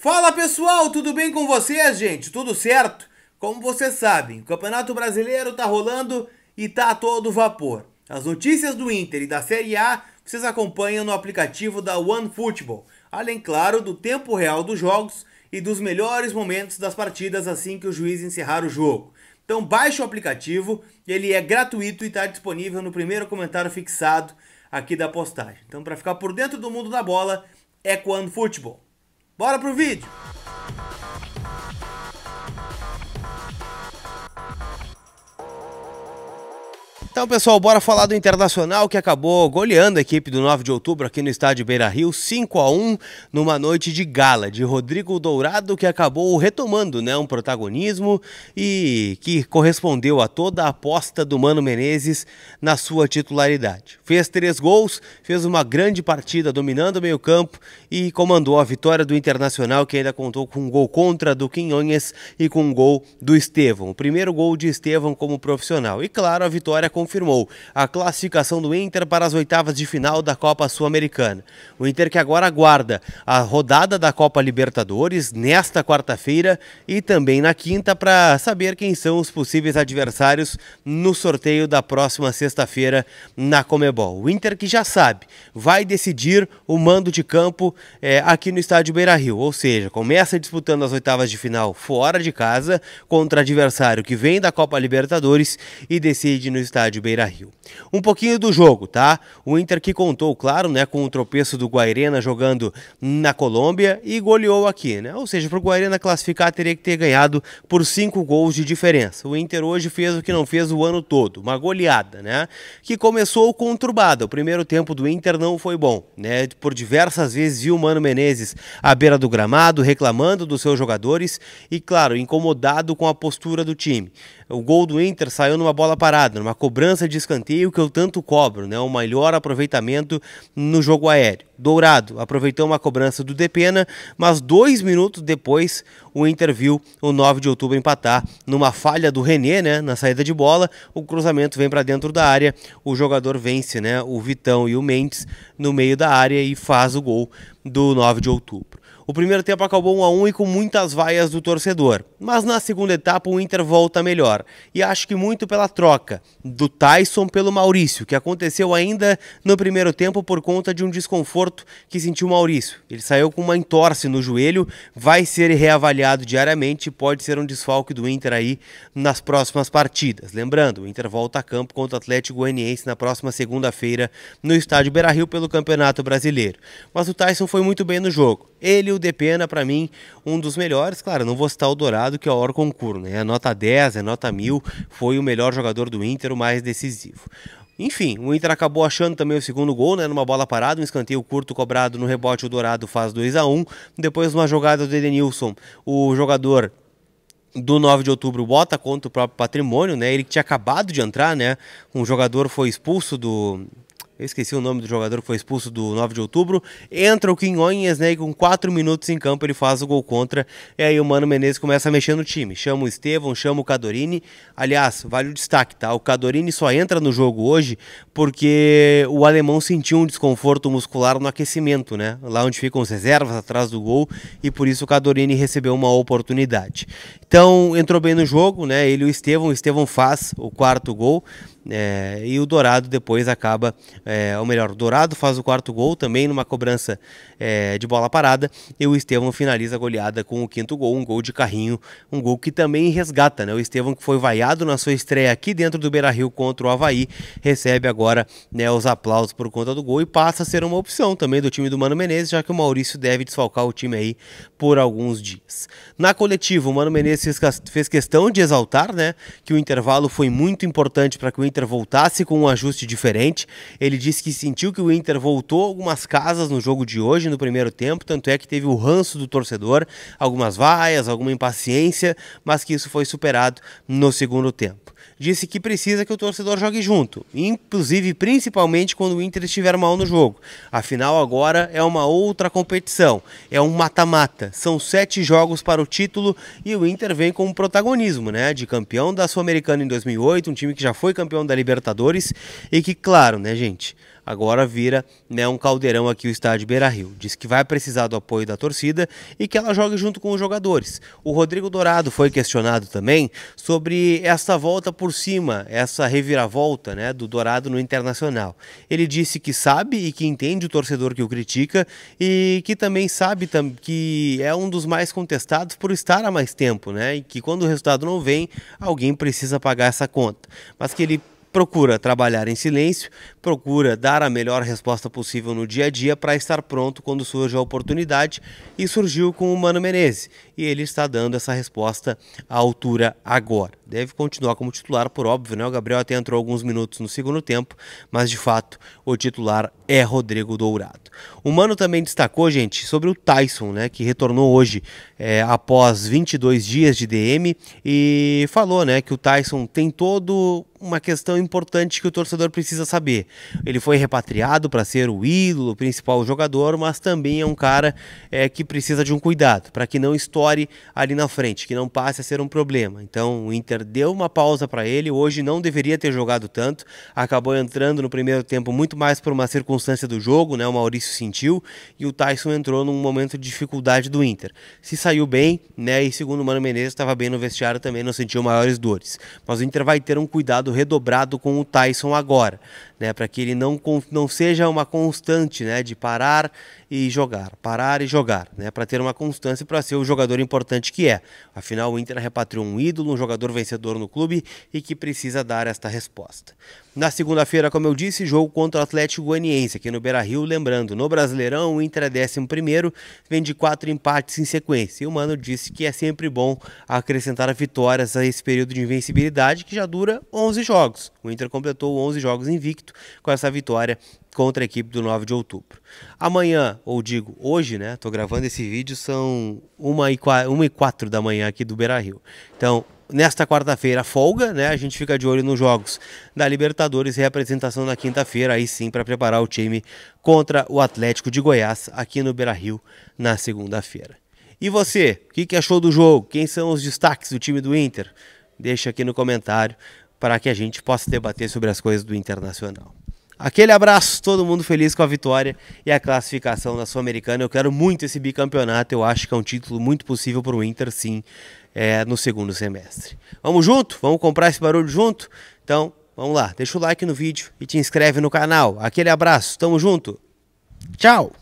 Fala pessoal, tudo bem com vocês, gente? Tudo certo? Como vocês sabem, o Campeonato Brasileiro tá rolando e tá a todo vapor. As notícias do Inter e da Série A vocês acompanham no aplicativo da OneFootball, além, claro, do tempo real dos jogos e dos melhores momentos das partidas assim que o juiz encerrar o jogo. Então baixe o aplicativo, ele é gratuito e está disponível no primeiro comentário fixado aqui da postagem. Então para ficar por dentro do mundo da bola é com o OneFootball. Bora pro vídeo! Então, pessoal, bora falar do Internacional que acabou goleando a equipe do 9 de outubro aqui no estádio Beira Rio, 5 a 1 numa noite de gala de Rodrigo Dourado, que acabou retomando né, um protagonismo e que correspondeu a toda a aposta do Mano Menezes na sua titularidade. Fez três gols, fez uma grande partida dominando o meio-campo e comandou a vitória do Internacional, que ainda contou com um gol contra do Quinhões e com um gol do Estevão. O primeiro gol de Estevão como profissional. E claro, a vitória com confirmou a classificação do Inter para as oitavas de final da Copa Sul-Americana. O Inter que agora aguarda a rodada da Copa Libertadores nesta quarta-feira e também na quinta para saber quem são os possíveis adversários no sorteio da próxima sexta-feira na Comebol. O Inter que já sabe, vai decidir o mando de campo é, aqui no estádio Beira-Rio, ou seja, começa disputando as oitavas de final fora de casa contra adversário que vem da Copa Libertadores e decide no estádio estádio Beira-Rio. Um pouquinho do jogo, tá? O Inter que contou, claro, né, com o tropeço do Guairena jogando na Colômbia e goleou aqui, né? Ou seja, para o Guairena classificar teria que ter ganhado por cinco gols de diferença. O Inter hoje fez o que não fez o ano todo, uma goleada, né? Que começou conturbada. O primeiro tempo do Inter não foi bom, né? Por diversas vezes viu o Mano Menezes à beira do gramado reclamando dos seus jogadores e, claro, incomodado com a postura do time. O gol do Inter saiu numa bola parada, numa cobrança de escanteio que eu tanto cobro, né? O melhor aproveitamento no jogo aéreo. Dourado. Aproveitou uma cobrança do Depena, mas dois minutos depois o Inter viu o 9 de outubro empatar numa falha do René, né, na saída de bola. O cruzamento vem para dentro da área, o jogador vence, né, o Vitão e o Mendes no meio da área e faz o gol do 9 de outubro. O primeiro tempo acabou 1 a 1 e com muitas vaias do torcedor, mas na segunda etapa o Inter volta melhor. E acho que muito pela troca do Tyson pelo Maurício, que aconteceu ainda no primeiro tempo por conta de um desconforto desconforto que sentiu Maurício. Ele saiu com uma entorse no joelho, vai ser reavaliado diariamente e pode ser um desfalque do Inter aí nas próximas partidas. Lembrando, o Inter volta a campo contra o Atlético Goianiense na próxima segunda-feira no estádio Beira-Rio pelo Campeonato Brasileiro. Mas o Tyson foi muito bem no jogo. Ele o Depena, para mim, um dos melhores. Claro, não vou citar o Dourado, que é o hora concurso, né? É nota 10, é nota 1000, foi o melhor jogador do Inter, o mais decisivo. Enfim, o Inter acabou achando também o segundo gol, né? Numa bola parada, um escanteio curto cobrado no rebote, o Dourado faz 2 a 1 Depois, numa jogada do Edenilson, o jogador do 9 de outubro bota contra o próprio patrimônio, né? Ele tinha acabado de entrar, né? Um jogador foi expulso do, eu esqueci o nome do jogador que foi expulso do 9 de outubro. Entra o Quinhonhas, né? E com 4 minutos em campo ele faz o gol contra. E aí o Mano Menezes começa a mexer no time. Chama o Estevão, chama o Cadorini. Aliás, vale o destaque, tá? O Cadorini só entra no jogo hoje porque o alemão sentiu um desconforto muscular no aquecimento, né? Lá onde ficam os reservas atrás do gol. E por isso o Cadorini recebeu uma oportunidade. Então entrou bem no jogo, né? Ele e o Estevão. O Estevão faz o quarto gol. É, e o Dourado depois acaba, é, ou melhor, o Dourado faz o quarto gol também numa cobrança é, de bola parada e o Estevão finaliza a goleada com o quinto gol, um gol de carrinho, um gol que também resgata, né? O Estevão que foi vaiado na sua estreia aqui dentro do Beira-Rio contra o Havaí, recebe agora né, os aplausos por conta do gol e passa a ser uma opção também do time do Mano Menezes, já que o Maurício deve desfalcar o time aí por alguns dias. Na coletiva, o Mano Menezes fez questão de exaltar, né, que o intervalo foi muito importante para que o Inter Inter voltasse com um ajuste diferente. Ele disse que sentiu que o Inter voltou algumas casas no jogo de hoje, no primeiro tempo, tanto é que teve o ranço do torcedor, algumas vaias, alguma impaciência, mas que isso foi superado no segundo tempo disse que precisa que o torcedor jogue junto, inclusive principalmente quando o Inter estiver mal no jogo. Afinal, agora é uma outra competição, é um mata-mata. São sete jogos para o título e o Inter vem com um protagonismo, né? De campeão da Sul-Americana em 2008, um time que já foi campeão da Libertadores e que, claro, né, gente? agora vira né, um caldeirão aqui o estádio Beira Rio. Diz que vai precisar do apoio da torcida e que ela jogue junto com os jogadores. O Rodrigo Dourado foi questionado também sobre essa volta por cima, essa reviravolta né, do Dourado no Internacional. Ele disse que sabe e que entende o torcedor que o critica e que também sabe que é um dos mais contestados por estar há mais tempo, né? E que quando o resultado não vem, alguém precisa pagar essa conta. Mas que ele Procura trabalhar em silêncio, procura dar a melhor resposta possível no dia a dia para estar pronto quando surge a oportunidade e surgiu com o Mano Menezes. E ele está dando essa resposta à altura agora. Deve continuar como titular, por óbvio, né? O Gabriel até entrou alguns minutos no segundo tempo, mas de fato o titular é Rodrigo Dourado. O Mano também destacou, gente, sobre o Tyson, né? Que retornou hoje é, após 22 dias de DM e falou né, que o Tyson tem todo uma questão importante que o torcedor precisa saber. Ele foi repatriado para ser o ídolo, o principal jogador, mas também é um cara é, que precisa de um cuidado, para que não estoure ali na frente, que não passe a ser um problema. Então o Inter deu uma pausa para ele, hoje não deveria ter jogado tanto, acabou entrando no primeiro tempo muito mais por uma circunstância do jogo, né? o Maurício sentiu, e o Tyson entrou num momento de dificuldade do Inter. Se saiu bem, né? E segundo o Mano Menezes, estava bem no vestiário também, não sentiu maiores dores. Mas o Inter vai ter um cuidado redobrado com o Tyson agora, né? Para que ele não, não seja uma constante, né? De parar e jogar, parar e jogar, né? Para ter uma constância para ser o jogador importante que é. Afinal, o Inter repatriou um ídolo, um jogador vencedor no clube e que precisa dar esta resposta. Na segunda-feira, como eu disse, jogo contra o Atlético Goianiense aqui no Beira-Rio, lembrando, no Brasileirão o Inter é 11 primeiro, vem de quatro empates em sequência e o Mano disse que é sempre bom acrescentar vitórias a esse período de invencibilidade que já dura 11 jogos. O Inter completou 11 jogos invicto com essa vitória contra a equipe do 9 de outubro. Amanhã, ou digo hoje, né? Tô gravando esse vídeo, são 1 e 4, 1 e 4 da manhã aqui do Beira Rio. Então, nesta quarta-feira, folga, né? A gente fica de olho nos jogos da Libertadores e representação na quinta-feira, aí sim, para preparar o time contra o Atlético de Goiás aqui no Beira Rio na segunda-feira. E você, o que, que achou do jogo? Quem são os destaques do time do Inter? Deixa aqui no comentário para que a gente possa debater sobre as coisas do Internacional. Aquele abraço, todo mundo feliz com a vitória e a classificação da Sul-Americana. Eu quero muito esse bicampeonato, eu acho que é um título muito possível para o Inter, sim, é, no segundo semestre. Vamos junto? Vamos comprar esse barulho junto? Então, vamos lá, deixa o like no vídeo e te inscreve no canal. Aquele abraço, tamo junto, tchau!